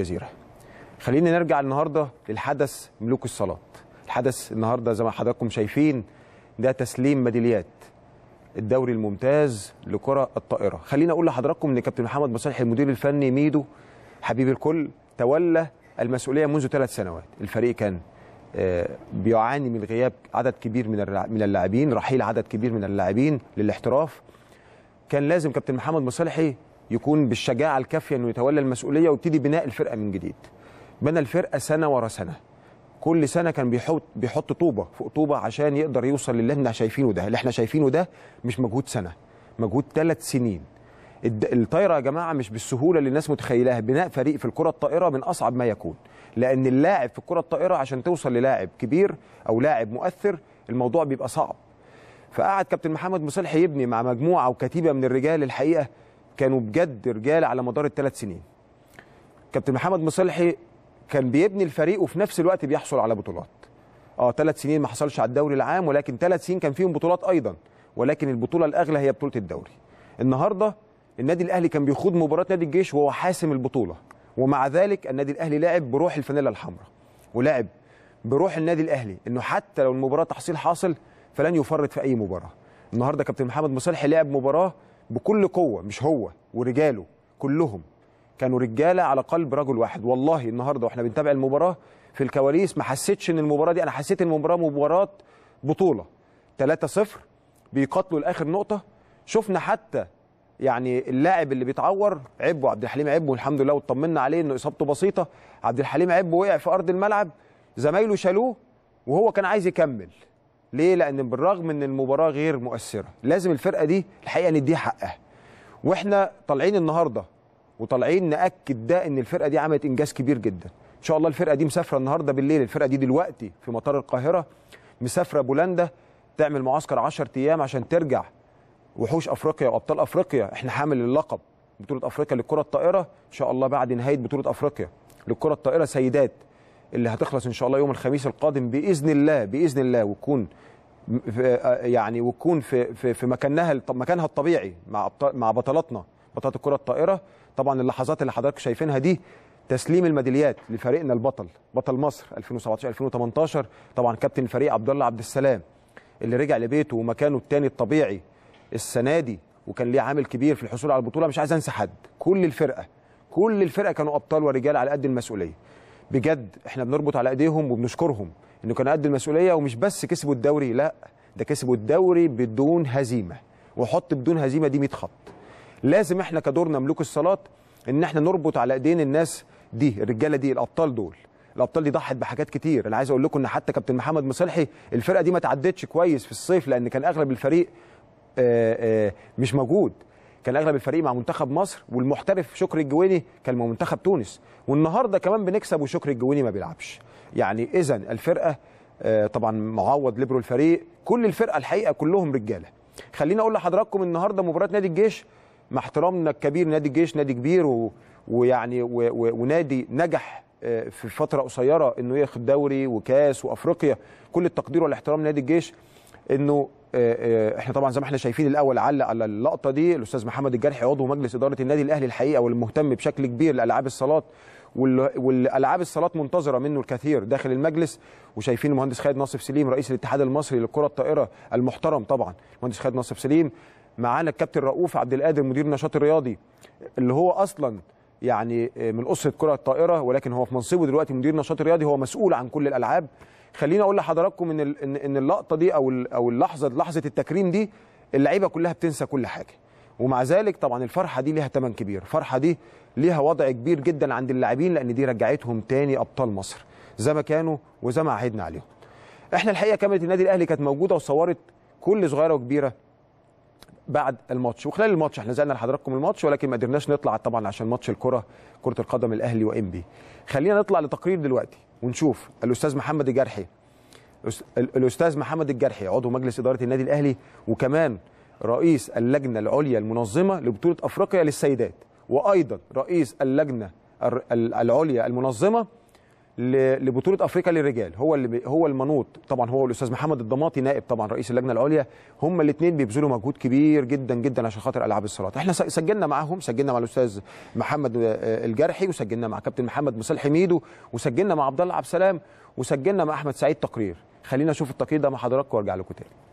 الجزيره خلينا نرجع النهارده للحدث ملوك الصلاه الحدث النهارده زي ما حضراتكم شايفين ده تسليم ميداليات الدوري الممتاز لكره الطائره خلينا اقول لحضراتكم ان كابتن محمد مصالح المدير الفني ميدو حبيب الكل تولى المسؤوليه منذ ثلاث سنوات الفريق كان آه، بيعاني من غياب عدد كبير من من اللاعبين رحيل عدد كبير من اللاعبين للاحتراف كان لازم كابتن محمد مصالحي يكون بالشجاعه الكافيه انه يتولى المسؤوليه ويبتدي بناء الفرقه من جديد. بنى الفرقه سنه ورا سنه. كل سنه كان بيحط بيحط طوبه فوق طوبه عشان يقدر يوصل للي احنا شايفينه ده، اللي احنا شايفينه ده مش مجهود سنه، مجهود ثلاث سنين. الطايره يا جماعه مش بالسهوله اللي الناس متخيلاها، بناء فريق في الكره الطائره من اصعب ما يكون، لان اللاعب في الكره الطائره عشان توصل للاعب كبير او لاعب مؤثر الموضوع بيبقى صعب. فقعد كابتن محمد مصلحي يبني مع مجموعه وكتيبه من الرجال الحقيقه كانوا بجد رجال على مدار الثلاث سنين كابتن محمد مصلحي كان بيبني الفريق وفي نفس الوقت بيحصل على بطولات اه ثلاث سنين ما حصلش على الدوري العام ولكن ثلاث سنين كان فيهم بطولات ايضا ولكن البطوله الاغلى هي بطوله الدوري النهارده النادي الاهلي كان بيخوض مباراه نادي الجيش وهو حاسم البطوله ومع ذلك النادي الاهلي لعب بروح الفانيلا الحمراء ولعب بروح النادي الاهلي انه حتى لو المباراه تحصيل حاصل فلن يفرط في اي مباراه النهارده كابتن محمد مصلحي لعب مباراه بكل قوه مش هو ورجاله كلهم كانوا رجاله على قلب رجل واحد والله النهارده واحنا بنتابع المباراه في الكواليس ما حسيتش ان المباراه دي انا حسيت المباراه مباراه بطوله 3-0 بيقاتلوا لاخر نقطه شفنا حتى يعني اللاعب اللي بيتعور عبو عبد الحليم عبو الحمد لله واطمنا عليه انه اصابته بسيطه عبد الحليم عبو وقع في ارض الملعب زمايله شالوه وهو كان عايز يكمل ليه؟ لأن بالرغم إن المباراة غير مؤثرة، لازم الفرقة دي الحقيقة نديها حقها. وإحنا طالعين النهاردة وطالعين نأكد ده إن الفرقة دي عملت إنجاز كبير جدا. إن شاء الله الفرقة دي مسافرة النهاردة بالليل، الفرقة دي دلوقتي في مطار القاهرة مسافرة بولندا تعمل معسكر 10 أيام عشان ترجع وحوش أفريقيا وأبطال أفريقيا، إحنا حامل اللقب بطولة أفريقيا للكرة الطائرة إن شاء الله بعد نهاية بطولة أفريقيا للكرة الطائرة سيدات اللي هتخلص ان شاء الله يوم الخميس القادم باذن الله باذن الله وتكون آه، يعني وتكون في في, في مكانها مكانها الطبيعي مع مع بطلاتنا بطلات الكره الطائره طبعا اللحظات اللي حضراتكم شايفينها دي تسليم الميداليات لفريقنا البطل بطل مصر 2017 2018 طبعا كابتن الفريق عبد الله عبد السلام اللي رجع لبيته ومكانه الثاني الطبيعي السنه دي وكان ليه عامل كبير في الحصول على البطوله مش عايز انسى حد كل الفرقه كل الفرقه كانوا ابطال ورجال على قد المسؤوليه بجد احنا بنربط على ايديهم وبنشكرهم انه كانوا قد المسؤوليه ومش بس كسبوا الدوري لا ده كسبوا الدوري بدون هزيمه وحط بدون هزيمه دي 100 خط لازم احنا كدورنا ملوك الصالات ان احنا نربط على ايدين الناس دي الرجاله دي الابطال دول الابطال دي ضحت بحاجات كتير انا عايز اقول لكم ان حتى كابتن محمد مصالحي الفرقه دي ما تعدتش كويس في الصيف لان كان اغلب الفريق آه، آه، مش موجود كان اغلب الفريق مع منتخب مصر والمحترف شكري الجويني كان مع منتخب تونس والنهارده كمان بنكسب وشكري الجويني ما بيلعبش يعني اذا الفرقه آه، طبعا معوض ليبرو الفريق كل الفرقه الحقيقه كلهم رجاله خليني اقول لحضراتكم النهارده مباراه نادي الجيش مع احترامنا الكبير نادي الجيش نادي كبير و... ويعني و... و... ونادي نجح آه، في فتره قصيره انه ياخد دوري وكاس وافريقيا كل التقدير والاحترام لنادي الجيش انه آه، آه، احنا طبعا زي ما احنا شايفين الاول علق على اللقطه دي الاستاذ محمد الجرحي عضو مجلس اداره النادي الاهلي الحقيقه والمهتم بشكل كبير لالعاب الصالات والالعاب الصالات منتظره منه الكثير داخل المجلس وشايفين المهندس خالد ناصف سليم رئيس الاتحاد المصري للكره الطائره المحترم طبعا المهندس خالد ناصف سليم معانا الكابتن رؤوف عبد القادر مدير النشاط الرياضي اللي هو اصلا يعني آه، من اسره كره الطائره ولكن هو في منصبه دلوقتي مدير النشاط الرياضي هو مسؤول عن كل الالعاب خليني اقول لحضراتكم ان ان اللقطه دي او او اللحظه لحظه التكريم دي اللعيبه كلها بتنسى كل حاجه ومع ذلك طبعا الفرحه دي ليها ثمن كبير الفرحه دي ليها وضع كبير جدا عند اللاعبين لان دي رجعتهم تاني ابطال مصر زي ما كانوا وزي ما عهدنا عليهم احنا الحقيقه كاميرا النادي الاهلي كانت موجوده وصورت كل صغيره وكبيره بعد الماتش وخلال الماتش احنا نزلنا لحضراتكم الماتش ولكن ما قدرناش نطلع طبعا عشان ماتش الكره كره القدم الاهلي وانبي خلينا نطلع لتقرير دلوقتي ونشوف الاستاذ محمد الجرحي الاستاذ محمد الجرحي عضو مجلس اداره النادي الاهلي وكمان رئيس اللجنه العليا المنظمه لبطوله افريقيا للسيدات وايضا رئيس اللجنه العليا المنظمه لبطوله افريقيا للرجال هو اللي هو المنوط طبعا هو والاستاذ محمد الضماطي نائب طبعا رئيس اللجنه العليا هم الاثنين بيبذلوا مجهود كبير جدا جدا عشان خاطر العاب الصالات احنا سجلنا معاهم سجلنا مع الاستاذ محمد آه، آه، الجرحي وسجلنا مع كابتن محمد مسال حميدو وسجلنا مع عبد الله عبد السلام وسجلنا مع احمد سعيد تقرير خلينا اشوف التقرير ده مع حضراتكم وارجع لكم تاني